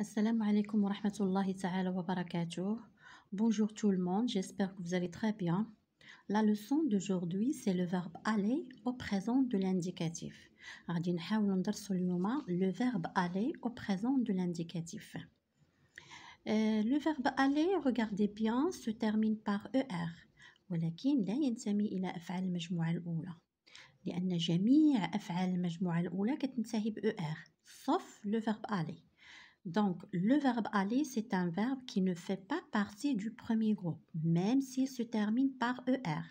Assalamu alaikum wa rahmatullahi ta'ala wa barakatuh. Bonjour tout le monde, j'espère que vous allez très bien. La leçon d'aujourd'hui, c'est le verbe aller au présent de l'indicatif. Le verbe aller au présent de l'indicatif. Euh, le verbe aller, regardez bien, se termine par ER. ولكن du ينتمي إلى لأن جميع أفعال المجموعة الأولى كتنتهي "-er", sauf le verbe aller donc, le verbe aller, c'est un verbe qui ne fait pas partie du premier groupe, même s'il se termine par ER,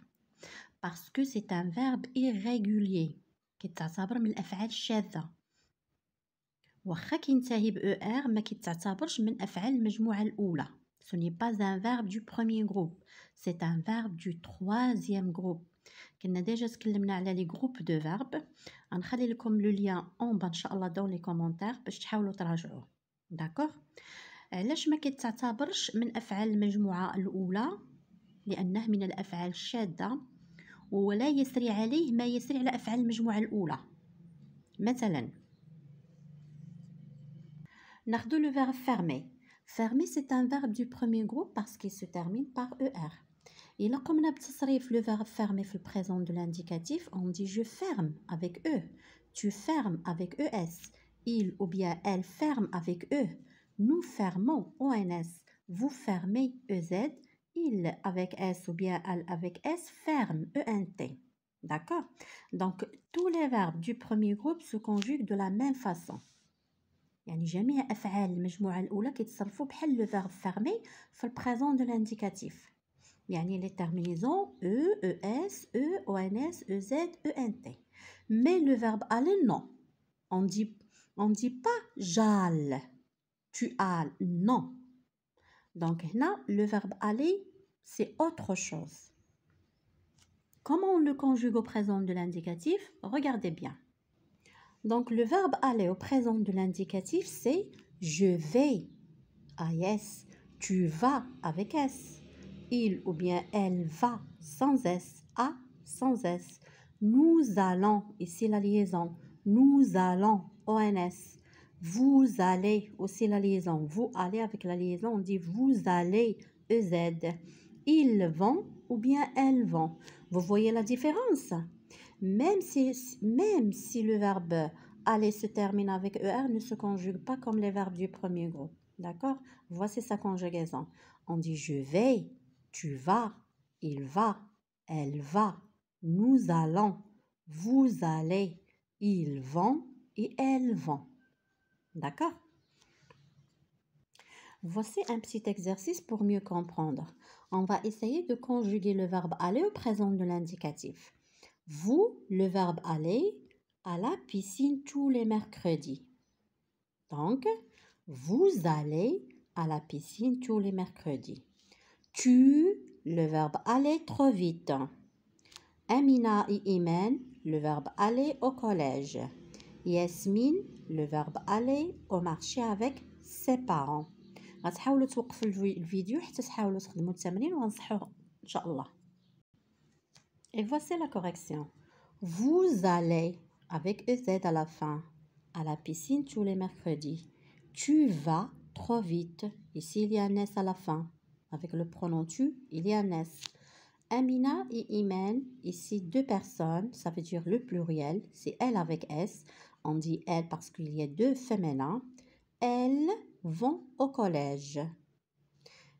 parce que c'est un verbe irrégulier. كيتعتبر من الأفعال الشاذة واخا كينتهي ب ER ما كيتعتبرش من أفعال المجموعة الأولى Ce n'est pas un verbe du premier groupe, c'est un verbe du troisième groupe. كنا ديجا تكلمنا على لي verbes. دو فيرب غنخلي لكم لو ليان اون ان شاء الله دون لي كومونتير باش تحاولوا تراجعوه D'accord Pourquoi on ne s'intéresse pas à l'action du premier groupe Parce que c'est une action dure. Et il n'est pas facile de l'action du premier groupe. Par exemple, nous prenons le verbe « fermer ».« Fermer », c'est un verbe du premier groupe parce qu'il se termine par « er ». Et comme on a le verbe « fermer » dans le présent de l'indicatif, on dit « je ferme » avec « e ».« Tu fermes » avec e « es » il ou bien elle ferme avec E. Nous fermons ONS. Vous fermez EZ. Il avec S ou bien elle avec S ferme ENT. D'accord Donc, tous les verbes du premier groupe se conjuguent de la même façon. يعني جميع أفعال المجموعة le كيتصرفوا بحال لو فيرب فيرمي في البريزون دو لانديكاتيف يعني لي تيرمينيزون E, او اس او او ان e او زد او ان تي مي on ne dit pas jal, tu as, non. Donc, là, le verbe aller, c'est autre chose. Comment on le conjugue au présent de l'indicatif Regardez bien. Donc, le verbe aller au présent de l'indicatif, c'est je vais. Ah yes, tu vas avec S. Il ou bien elle va sans S, A sans S. Nous allons, ici la liaison, nous allons ONS. Vous allez, aussi la liaison. Vous allez avec la liaison, on dit vous allez, EZ. Ils vont ou bien elles vont. Vous voyez la différence même si, même si le verbe aller se termine avec ER, ne se conjugue pas comme les verbes du premier groupe. D'accord Voici sa conjugaison. On dit je vais, tu vas, il va, elle va, nous allons, vous allez, ils vont, et elles vont. D'accord Voici un petit exercice pour mieux comprendre. On va essayer de conjuguer le verbe aller au présent de l'indicatif. Vous, le verbe aller à la piscine tous les mercredis. Donc, vous allez à la piscine tous les mercredis. Tu, le verbe aller trop vite. Amina et Imen, le verbe aller au collège. ياسمين لو فيرب الي au marché avec ses parents غتحاولوا توقفوا الفيديو حتى تحاولوا تخدموا التمرين ان شاء الله Et voici la correction. Vous allez, avec EZ à la fin, à la piscine tous les mercredis. Tu vas trop vite. Ici, il y a un S à la fin. Avec le pronom tu, il y a un S. Amina et Imen, ici deux personnes, ça veut dire le pluriel, c'est elle avec S. On dit elle parce qu'il y a deux féminins. Hein. Elles vont au collège.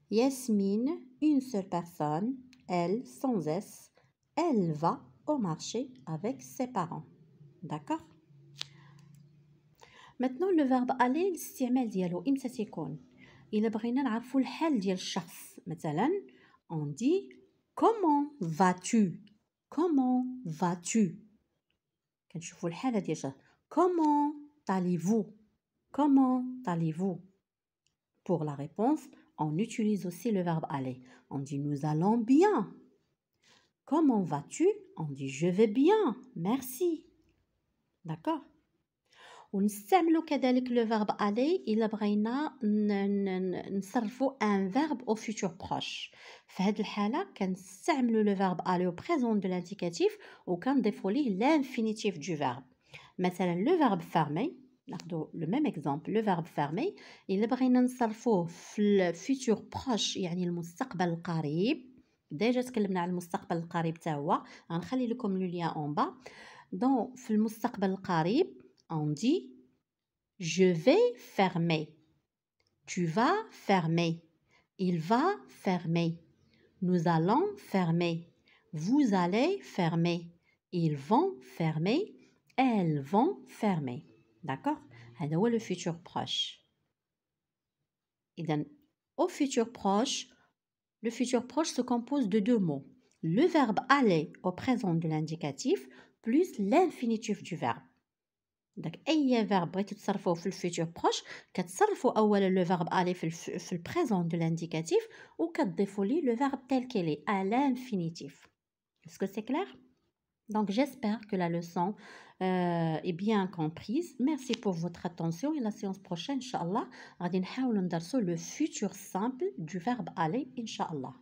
Yasmine, une seule personne. Elle, sans S. Elle va au marché avec ses parents. D'accord Maintenant, le verbe aller, Il dialo, imsa a إلا بغينا de الحال ديال الشخص Maintenant, on dit comment vas-tu comment vas-tu Quand كنشوفوا الحالة ديال chasse. Comment allez-vous Comment allez-vous Pour la réponse, on utilise aussi le verbe aller. On dit nous allons bien. Comment vas-tu On dit je vais bien. Merci. D'accord On sème le verbe aller. Il a un verbe au futur proche. Faites le verbe aller au présent de l'indicatif ou quand défolie l'infinitif du verbe. مثلا Le verbe فارمي ناخذ لو ميم le لو فيرب فارمي الا بغينا نصرفوه في الفيتور بروش يعني المستقبل القريب ديجا تكلمنا على المستقبل القريب proche. غنخلي لكم le lien en bas. دون في المستقبل القريب on dit je vais fermer tu vas fermer il va fermer nous allons fermer vous allez fermer ils vont fermer elles vont fermer. D'accord Alors, où le futur proche Et Au futur proche, le futur proche se compose de deux mots. Le verbe aller au présent de l'indicatif plus l'infinitif du verbe. Donc, il y a un verbe qui le futur proche, qui le verbe aller au présent de l'indicatif ou qui le verbe tel qu'il est à l'infinitif. Est-ce que c'est clair? Donc j'espère que la leçon euh, est bien comprise. Merci pour votre attention et la séance prochaine, Inch'Allah, le futur simple du verbe aller, Inch'Allah.